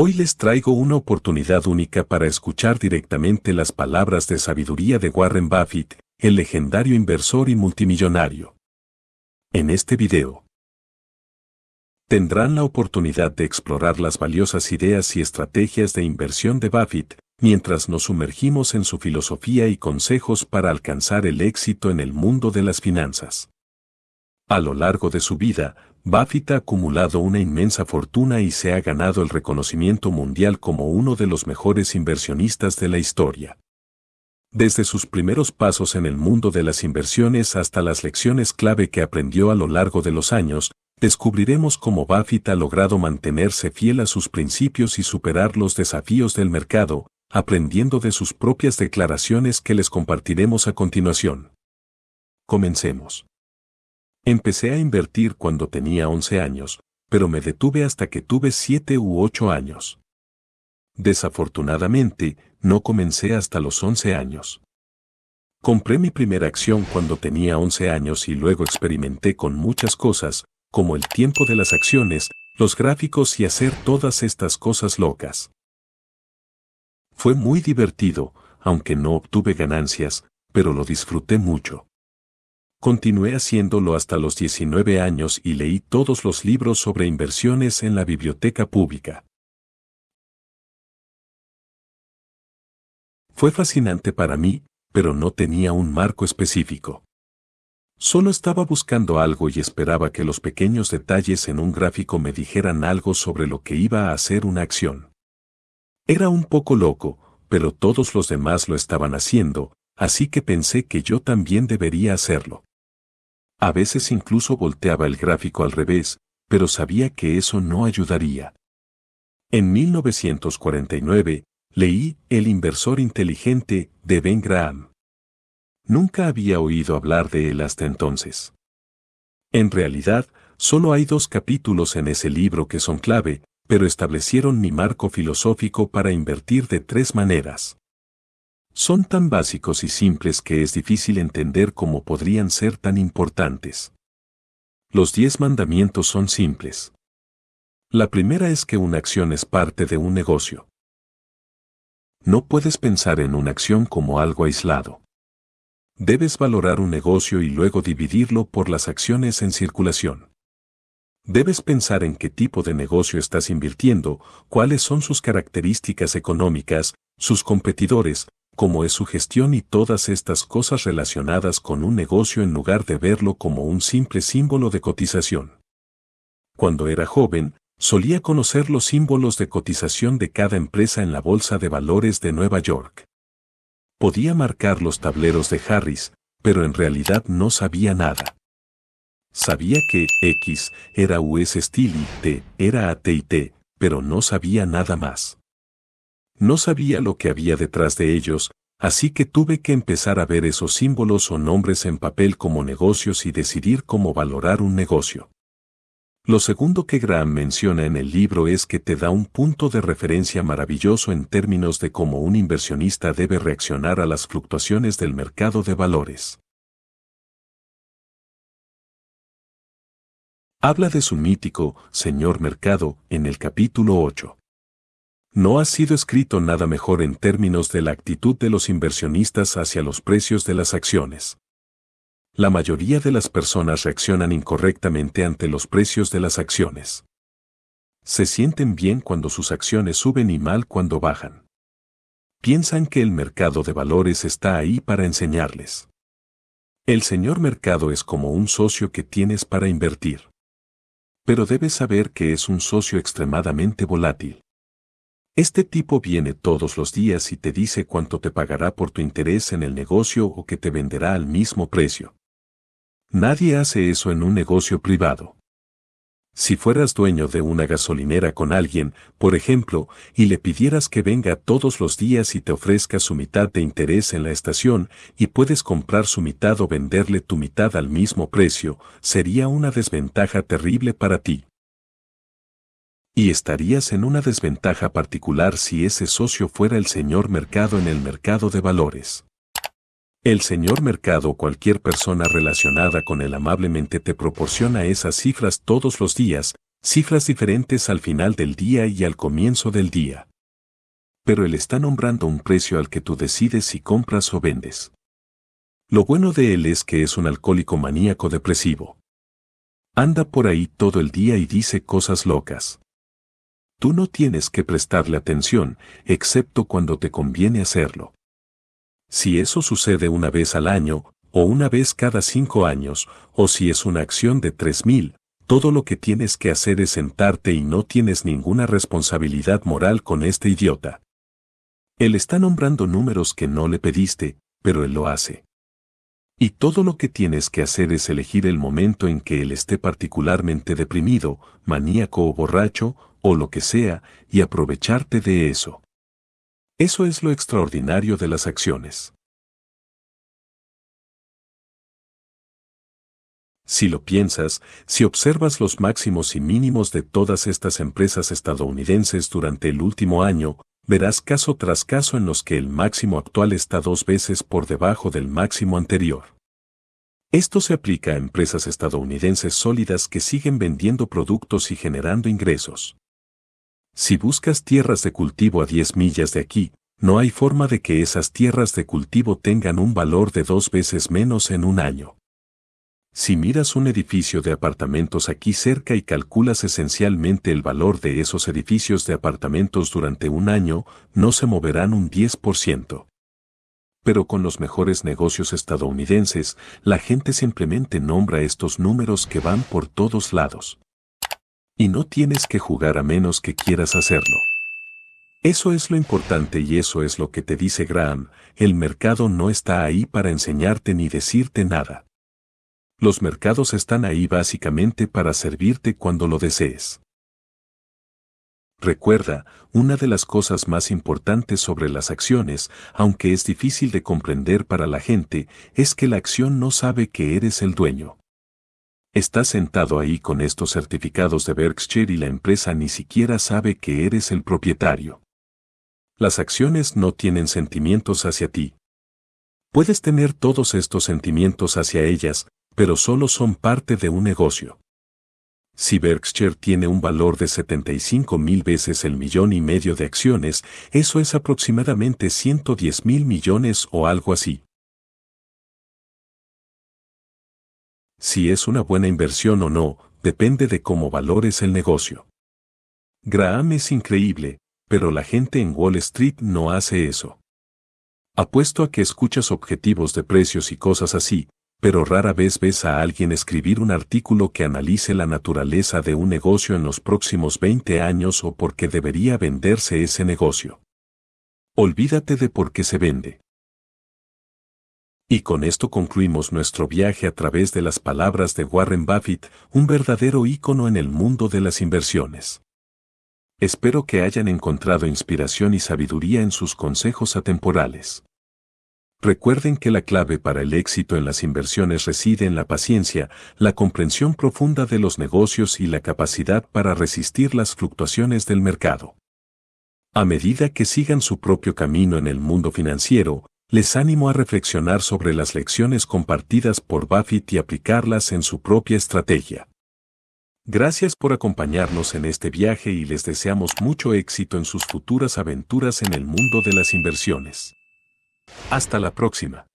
Hoy les traigo una oportunidad única para escuchar directamente las palabras de sabiduría de Warren Buffett, el legendario inversor y multimillonario. En este video, tendrán la oportunidad de explorar las valiosas ideas y estrategias de inversión de Buffett, mientras nos sumergimos en su filosofía y consejos para alcanzar el éxito en el mundo de las finanzas. A lo largo de su vida, Buffett ha acumulado una inmensa fortuna y se ha ganado el reconocimiento mundial como uno de los mejores inversionistas de la historia. Desde sus primeros pasos en el mundo de las inversiones hasta las lecciones clave que aprendió a lo largo de los años, descubriremos cómo Buffett ha logrado mantenerse fiel a sus principios y superar los desafíos del mercado, aprendiendo de sus propias declaraciones que les compartiremos a continuación. Comencemos. Empecé a invertir cuando tenía 11 años, pero me detuve hasta que tuve 7 u 8 años. Desafortunadamente, no comencé hasta los 11 años. Compré mi primera acción cuando tenía 11 años y luego experimenté con muchas cosas, como el tiempo de las acciones, los gráficos y hacer todas estas cosas locas. Fue muy divertido, aunque no obtuve ganancias, pero lo disfruté mucho. Continué haciéndolo hasta los 19 años y leí todos los libros sobre inversiones en la biblioteca pública. Fue fascinante para mí, pero no tenía un marco específico. Solo estaba buscando algo y esperaba que los pequeños detalles en un gráfico me dijeran algo sobre lo que iba a hacer una acción. Era un poco loco, pero todos los demás lo estaban haciendo, así que pensé que yo también debería hacerlo. A veces incluso volteaba el gráfico al revés, pero sabía que eso no ayudaría. En 1949, leí El inversor inteligente de Ben Graham. Nunca había oído hablar de él hasta entonces. En realidad, solo hay dos capítulos en ese libro que son clave, pero establecieron mi marco filosófico para invertir de tres maneras son tan básicos y simples que es difícil entender cómo podrían ser tan importantes. Los diez mandamientos son simples. La primera es que una acción es parte de un negocio. No puedes pensar en una acción como algo aislado. Debes valorar un negocio y luego dividirlo por las acciones en circulación. Debes pensar en qué tipo de negocio estás invirtiendo, cuáles son sus características económicas, sus competidores, como es su gestión y todas estas cosas relacionadas con un negocio en lugar de verlo como un simple símbolo de cotización. Cuando era joven, solía conocer los símbolos de cotización de cada empresa en la Bolsa de Valores de Nueva York. Podía marcar los tableros de Harris, pero en realidad no sabía nada. Sabía que X era US Steel y T era AT&T, pero no sabía nada más. No sabía lo que había detrás de ellos, así que tuve que empezar a ver esos símbolos o nombres en papel como negocios y decidir cómo valorar un negocio. Lo segundo que Graham menciona en el libro es que te da un punto de referencia maravilloso en términos de cómo un inversionista debe reaccionar a las fluctuaciones del mercado de valores. Habla de su mítico Señor Mercado en el capítulo 8. No ha sido escrito nada mejor en términos de la actitud de los inversionistas hacia los precios de las acciones. La mayoría de las personas reaccionan incorrectamente ante los precios de las acciones. Se sienten bien cuando sus acciones suben y mal cuando bajan. Piensan que el mercado de valores está ahí para enseñarles. El señor mercado es como un socio que tienes para invertir. Pero debes saber que es un socio extremadamente volátil. Este tipo viene todos los días y te dice cuánto te pagará por tu interés en el negocio o que te venderá al mismo precio. Nadie hace eso en un negocio privado. Si fueras dueño de una gasolinera con alguien, por ejemplo, y le pidieras que venga todos los días y te ofrezca su mitad de interés en la estación, y puedes comprar su mitad o venderle tu mitad al mismo precio, sería una desventaja terrible para ti y estarías en una desventaja particular si ese socio fuera el señor mercado en el mercado de valores. El señor mercado o cualquier persona relacionada con él amablemente te proporciona esas cifras todos los días, cifras diferentes al final del día y al comienzo del día. Pero él está nombrando un precio al que tú decides si compras o vendes. Lo bueno de él es que es un alcohólico maníaco depresivo. Anda por ahí todo el día y dice cosas locas. Tú no tienes que prestarle atención, excepto cuando te conviene hacerlo. Si eso sucede una vez al año, o una vez cada cinco años, o si es una acción de tres mil, todo lo que tienes que hacer es sentarte y no tienes ninguna responsabilidad moral con este idiota. Él está nombrando números que no le pediste, pero él lo hace. Y todo lo que tienes que hacer es elegir el momento en que él esté particularmente deprimido, maníaco o borracho, o lo que sea, y aprovecharte de eso. Eso es lo extraordinario de las acciones. Si lo piensas, si observas los máximos y mínimos de todas estas empresas estadounidenses durante el último año, verás caso tras caso en los que el máximo actual está dos veces por debajo del máximo anterior. Esto se aplica a empresas estadounidenses sólidas que siguen vendiendo productos y generando ingresos. Si buscas tierras de cultivo a 10 millas de aquí, no hay forma de que esas tierras de cultivo tengan un valor de dos veces menos en un año. Si miras un edificio de apartamentos aquí cerca y calculas esencialmente el valor de esos edificios de apartamentos durante un año, no se moverán un 10%. Pero con los mejores negocios estadounidenses, la gente simplemente nombra estos números que van por todos lados. Y no tienes que jugar a menos que quieras hacerlo. Eso es lo importante y eso es lo que te dice Graham, el mercado no está ahí para enseñarte ni decirte nada. Los mercados están ahí básicamente para servirte cuando lo desees. Recuerda, una de las cosas más importantes sobre las acciones, aunque es difícil de comprender para la gente, es que la acción no sabe que eres el dueño. Estás sentado ahí con estos certificados de Berkshire y la empresa ni siquiera sabe que eres el propietario. Las acciones no tienen sentimientos hacia ti. Puedes tener todos estos sentimientos hacia ellas, pero solo son parte de un negocio. Si Berkshire tiene un valor de 75 mil veces el millón y medio de acciones, eso es aproximadamente 110 mil millones o algo así. Si es una buena inversión o no, depende de cómo valores el negocio. Graham es increíble, pero la gente en Wall Street no hace eso. Apuesto a que escuchas objetivos de precios y cosas así, pero rara vez ves a alguien escribir un artículo que analice la naturaleza de un negocio en los próximos 20 años o por qué debería venderse ese negocio. Olvídate de por qué se vende. Y con esto concluimos nuestro viaje a través de las palabras de Warren Buffett, un verdadero ícono en el mundo de las inversiones. Espero que hayan encontrado inspiración y sabiduría en sus consejos atemporales. Recuerden que la clave para el éxito en las inversiones reside en la paciencia, la comprensión profunda de los negocios y la capacidad para resistir las fluctuaciones del mercado. A medida que sigan su propio camino en el mundo financiero, les animo a reflexionar sobre las lecciones compartidas por Buffett y aplicarlas en su propia estrategia. Gracias por acompañarnos en este viaje y les deseamos mucho éxito en sus futuras aventuras en el mundo de las inversiones. Hasta la próxima.